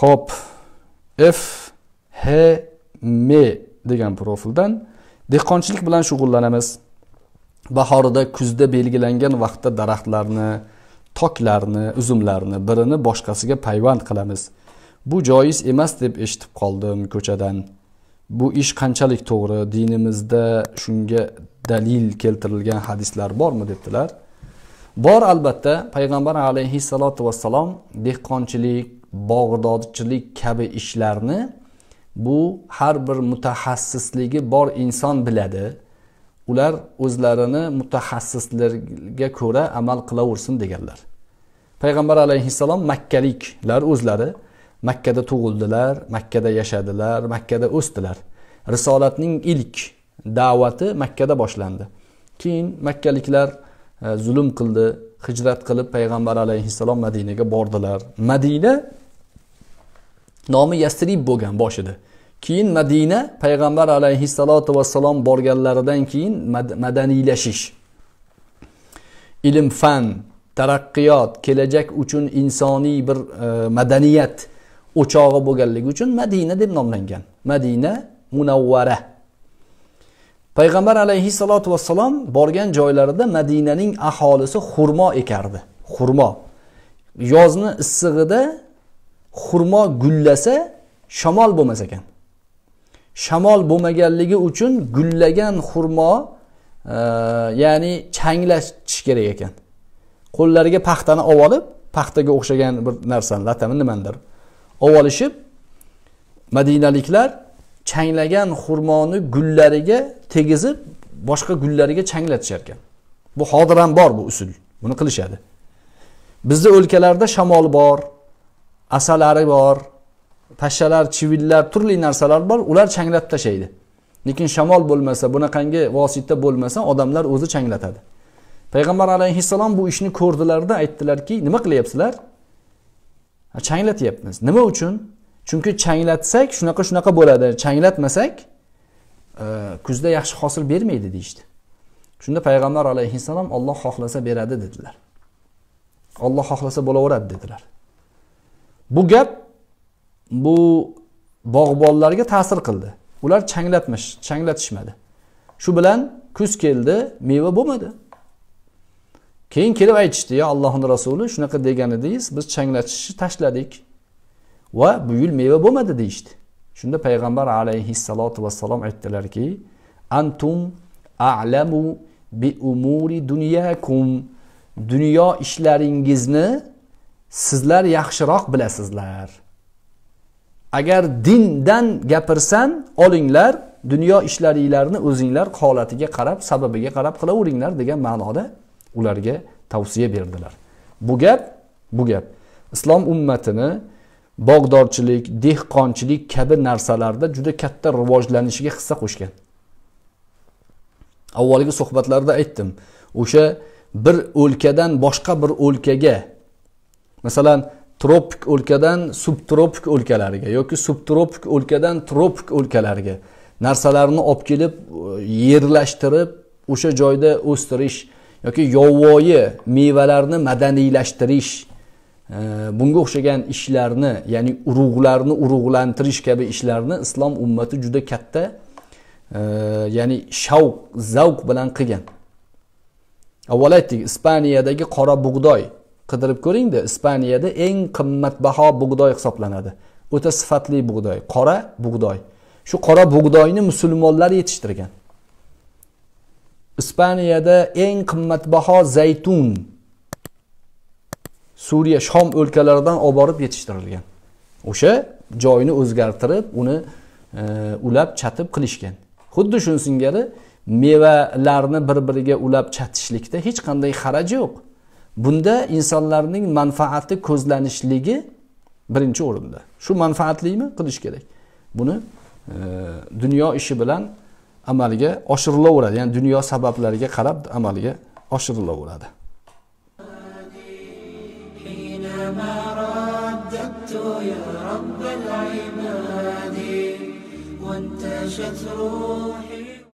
hop f h m degan profildan dehqonchilik bilan shug'ullanamiz. Bahorida kuzda belgilangan vaqtda daraxtlarni, toklarni, uzumlarni birini boshqasiga payvand qilamiz. Bu joiz emas deb eshitib qoldim ko'chadan. Bu ish qanchalik to'g'ri? Dinimizda shunga dalil keltirilgan hadislar bormi debdilar? Bor albatta, payg'ambar alayhi salatu vassalom dehqonchilik bog'dodchilik kabi ishlarni bu har bir mutaxassisligi bor inson biladi ular o'zlarini mutaxassislarga ko'ra amal qilaversin deganlar payg'ambar alayhissalom makkaliklar o'zlari makkada tug'ildilar makkada yashadilar makkada o'sdilar risolatning ilk da'vati makkada boshlandi keyin makkaliklar e, zulm qildi hijrat qilib payg'ambar alayhissalom madinaga bordilar madina nomi yasrib bo'lgan boshida keyin madina payg'ambar alayhissalotu vassalom borganlaridan keyin mad madaniylashish ilm fan taraqqiyot kelajak uchun insoniy bir e, madaniyat o'chog'i bo'lganligi uchun madina deb nomlangan madina munavvara payg'ambar alayhissalotu vassalom borgan joylarida madinaning aholisi xurmo ekardi xurmo yozni issig'ida xurmo gullasa shamol bo'lmas ekan shamol bo'lmaganligi uchun gullagan xurmo e, ya'ni changlatish kerak ekan qo'llariga paxtani olib olib paxtaga o'xshagan bir narsani latami nimanidir olib olishib madinaliklar changlagan xurmoni gullariga tegizib boshqa gullariga changlatishar ekan bu hozir ham bor bu usul buni qilishadi bizni o'lkalarda shamol bor asalari bor pashshalar chivillar turli narsalar bor ular changlatib tashlaydi lekin shamol bo'lmasa bunaqangi vosita bo'lmasa odamlar o'zi changlatadi payg'ambar alayhissalom bu ishni ko'rdilarda aytdilarki nima qilyapsizlar changlatyapmiz nima uchun chunki changlatsak shunaqa shunaqa bo'ladi changlatmasak e, kuzda yaxshi hosil bermaydi deyishdi shunda payg'ambar alayhissalom olloh xohlasa beradi dedilar olloh xohlasa bo'laveradi dedilar bu gap bu bog'bonlarga ta'sir qildi ular changlatmish changlatishmadi shu bilan kuz keldi meva bo'lmadi keyin kelib aytishdi ya allohni rasuli shunaqa degan edingiz biz changlatishni tashladik va bu yil meva bo'lmadi deyishdi shunda payg'ambar alayhissalotu vassalom aytdilarki antum a'lamu bi umuri dunyakum dunyo ishlaringizni sizlar yaxshiroq bilasizlar agar dindan gapirsam olinglar dunyo ishlaringlarni o'zinglar holatiga qarab sababiga qarab qilaveringlar degan ma'noda ularga tavsiya berdilar bu gap bu gap islom ummatini bog'dorchilik dehqonchilik kabi narsalarda juda katta rivojlanishiga hissa qo'shgan avvalgi suhbatlarda aytdim o'sha bir o'lkadan boshqa bir o'lkaga masalan tropik o'lkadan subtropik o'lkalarga yoki subtropik o'lkadan tropik o'lkalarga narsalarni olib kelib e, yerlashtirib o'sha joyda o'stirish yoki yovvoyi mevalarni madaniylashtirish e, bunga o'xshagan ishlarni ya'ni urug'larni urug'lantirish kabi ishlarni islom ummati juda katta e, ya'ni shavq zavq bilan qilgan avval aytdik ispaniyadagi qora bug'doy qidirib ko'ringda ispaniyada eng qimmatbaho bug'doy hisoblanadi o'ta sifatli bug'doy qora bug'doy shu qora bug'doyni musulmonlar yetishtirgan ispaniyada eng qimmatbaho zaytun suriya shom o'lkalaridan olib borib yetishtirilgan o'sha joyni o'zgartirib uni e, ulab chatib qilishgan xuddi shuni singari mevalarni bir biriga ulab chatishlikda hech qanday xaraj yo'q bunda insonlarning manfaati ko'zlanishligi birinchi o'rinda shu manfaatlimi qilish kerak buni e, dunyo ishi bilan amalga oshirilaveradi ya'ni dunyo sabablariga qarab amalga oshirilaveradi وانتشت روحي